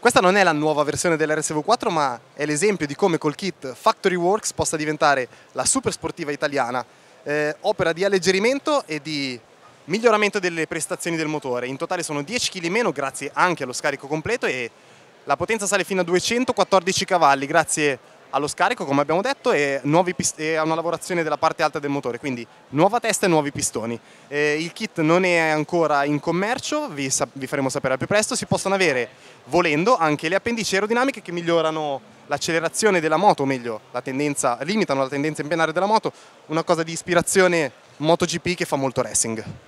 Questa non è la nuova versione dell'RSV4 ma è l'esempio di come col kit Factory Works possa diventare la super sportiva italiana, eh, opera di alleggerimento e di miglioramento delle prestazioni del motore. In totale sono 10 kg meno grazie anche allo scarico completo e la potenza sale fino a 214 cavalli grazie allo scarico come abbiamo detto e, a una lavorazione della parte alta del motore, quindi nuova testa e nuovi pistoni. Eh, il kit non è ancora in commercio, vi, vi, faremo sapere al più presto, si possono avere volendo anche le appendici aerodinamiche che migliorano l'accelerazione della moto, o meglio la tendenza, limitano la tendenza a impenare della moto, una cosa di ispirazione MotoGP che fa molto racing.